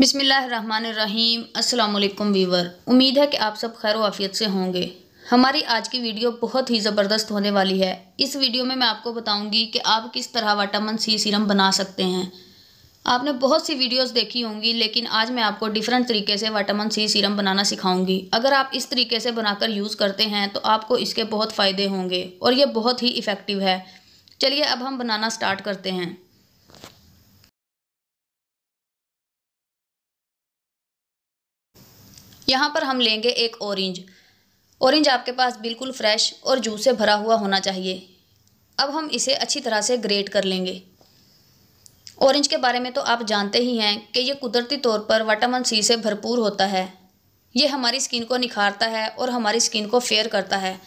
बिसमीम् अल्लाम वीवर उम्मीद है कि आप सब खैर वाफियत से होंगे हमारी आज की वीडियो बहुत ही ज़बरदस्त होने वाली है इस वीडियो में मैं आपको बताऊंगी कि आप किस तरह वाटामन सी सीरम बना सकते हैं आपने बहुत सी वीडियोस देखी होंगी लेकिन आज मैं आपको डिफरेंट तरीके से वाटामन सी सीरम बनाना सिखाऊंगी अगर आप इस तरीके से बनाकर यूज़ करते हैं तो आपको इसके बहुत फ़ायदे होंगे और ये बहुत ही इफ़ेक्टिव है चलिए अब हम बनाना स्टार्ट करते हैं यहाँ पर हम लेंगे एक ऑरेंज ऑरेंज आपके पास बिल्कुल फ्रेश और जूस से भरा हुआ होना चाहिए अब हम इसे अच्छी तरह से ग्रेट कर लेंगे ऑरेंज के बारे में तो आप जानते ही हैं कि ये कुदरती तौर पर वाटामिन सी से भरपूर होता है ये हमारी स्किन को निखारता है और हमारी स्किन को फेयर करता है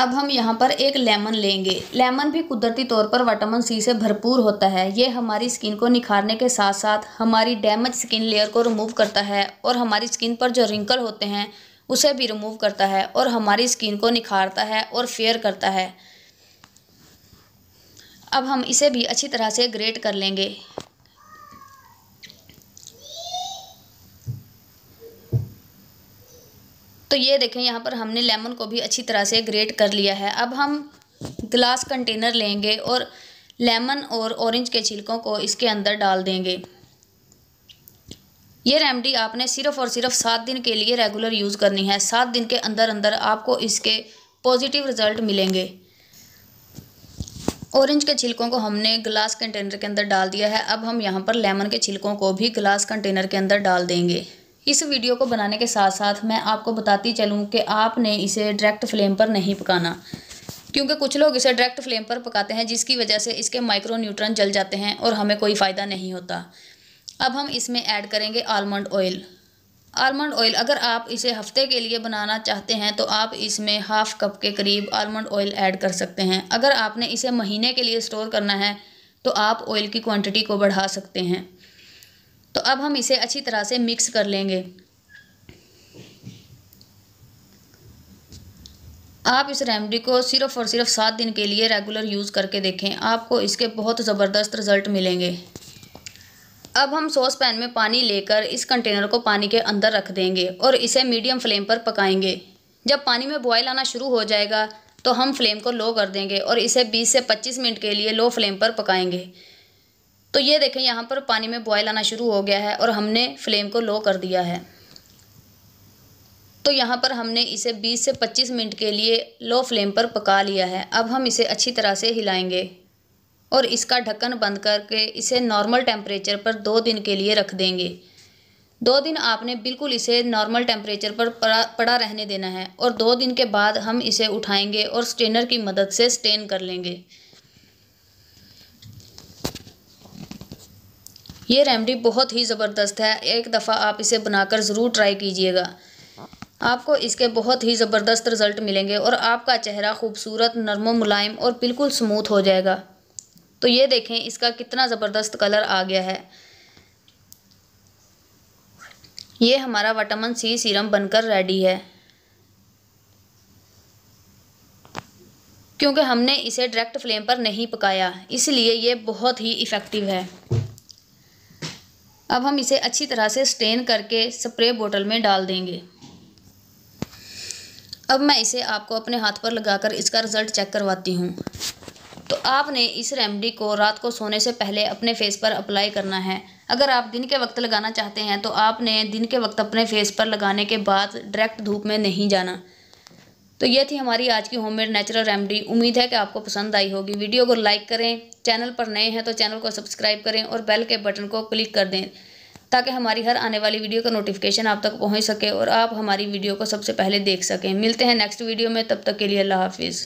अब हम यहाँ पर एक लेमन लेंगे लेमन भी कुदरती तौर पर वाइटामिन सी से भरपूर होता है ये हमारी स्किन को निखारने के साथ साथ हमारी डैमेज स्किन लेयर को रिमूव करता है और हमारी स्किन पर जो रिंकल होते हैं उसे भी रिमूव करता है और हमारी स्किन को निखारता है और फेयर करता है अब हम इसे भी अच्छी तरह से ग्रेट कर लेंगे तो ये देखें यहाँ पर हमने लेमन को भी अच्छी तरह से ग्रेट कर लिया है अब हम ग्लास कंटेनर लेंगे और लेमन और ऑरेंज के छिलकों को इसके अंदर डाल देंगे ये रेमडी आपने सिर्फ और सिर्फ सात दिन के लिए रेगुलर यूज़ करनी है सात दिन के अंदर अंदर आपको इसके पॉजिटिव रिजल्ट मिलेंगे ऑरेंज के छिलकों को हमने ग्लास कंटेनर के अंदर डाल दिया है अब हम यहाँ पर लेमन के छिलकों को भी ग्लास कंटेनर के अंदर डाल देंगे इस वीडियो को बनाने के साथ साथ मैं आपको बताती चलूँ कि आपने इसे डायरेक्ट फ्लेम पर नहीं पकाना क्योंकि कुछ लोग इसे डायरेक्ट फ्लेम पर पकाते हैं जिसकी वजह से इसके माइक्रो न्यूट्रन जल जाते हैं और हमें कोई फ़ायदा नहीं होता अब हम इसमें ऐड करेंगे आलमंड ऑयल आलमंड ऑयल अगर आप इसे हफ्ते के लिए बनाना चाहते हैं तो आप इसमें हाफ़ कप के करीब आलमंड ऑयल ऐड कर सकते हैं अगर आपने इसे महीने के लिए स्टोर करना है तो आप ऑयल की क्वांटिटी को बढ़ा सकते हैं तो अब हम इसे अच्छी तरह से मिक्स कर लेंगे आप इस रेमडी को सिर्फ और सिर्फ सात दिन के लिए रेगुलर यूज़ करके देखें आपको इसके बहुत ज़बरदस्त रिज़ल्ट मिलेंगे अब हम सॉस पैन में पानी लेकर इस कंटेनर को पानी के अंदर रख देंगे और इसे मीडियम फ्लेम पर पकाएंगे जब पानी में बॉयल आना शुरू हो जाएगा तो हम फ्लेम को लो कर देंगे और इसे 20 से 25 मिनट के लिए लो फ्लेम पर पकाएंगे तो ये देखें यहाँ पर पानी में बॉयल आना शुरू हो गया है और हमने फ्लेम को लो कर दिया है तो यहाँ पर हमने इसे 20 से 25 मिनट के लिए लो फ्लेम पर पका लिया है अब हम इसे अच्छी तरह से हिलाएंगे और इसका ढक्कन बंद करके इसे नॉर्मल टेम्परेचर पर दो दिन के लिए रख देंगे दो दिन आपने बिल्कुल इसे नॉर्मल टेम्परेचर पर पड़ा पड़ा रहने देना है और दो दिन के बाद हम इसे उठाएंगे और स्ट्रेनर की मदद से स्ट्रेन कर लेंगे ये रेमडी बहुत ही ज़बरदस्त है एक दफ़ा आप इसे बनाकर ज़रूर ट्राई कीजिएगा आपको इसके बहुत ही ज़बरदस्त रिज़ल्ट मिलेंगे और आपका चेहरा खूबसूरत नरम मुलायम और बिल्कुल स्मूथ हो जाएगा तो ये देखें इसका कितना ज़बरदस्त कलर आ गया है ये हमारा विटामिन सी सीरम बनकर रेडी है क्योंकि हमने इसे डायरेक्ट फ्लेम पर नहीं पकाया इसलिए ये बहुत ही इफ़ेक्टिव है अब हम इसे अच्छी तरह से स्टेन करके स्प्रे बोतल में डाल देंगे अब मैं इसे आपको अपने हाथ पर लगाकर इसका रिज़ल्ट चेक करवाती हूँ तो आपने इस रेमडी को रात को सोने से पहले अपने फेस पर अप्लाई करना है अगर आप दिन के वक्त लगाना चाहते हैं तो आपने दिन के वक्त अपने फेस पर लगाने के बाद डायरेक्ट धूप में नहीं जाना तो ये थी हमारी आज की होममेड नेचुरल रेमडी उम्मीद है कि आपको पसंद आई होगी वीडियो को लाइक करें चैनल पर नए हैं तो चैनल को सब्सक्राइब करें और बेल के बटन को क्लिक कर दें ताकि हमारी हर आने वाली वीडियो का नोटिफिकेशन आप तक पहुंच सके और आप हमारी वीडियो को सबसे पहले देख सकें मिलते हैं नेक्स्ट वीडियो में तब तक के लिए अल्लाह हाफिज़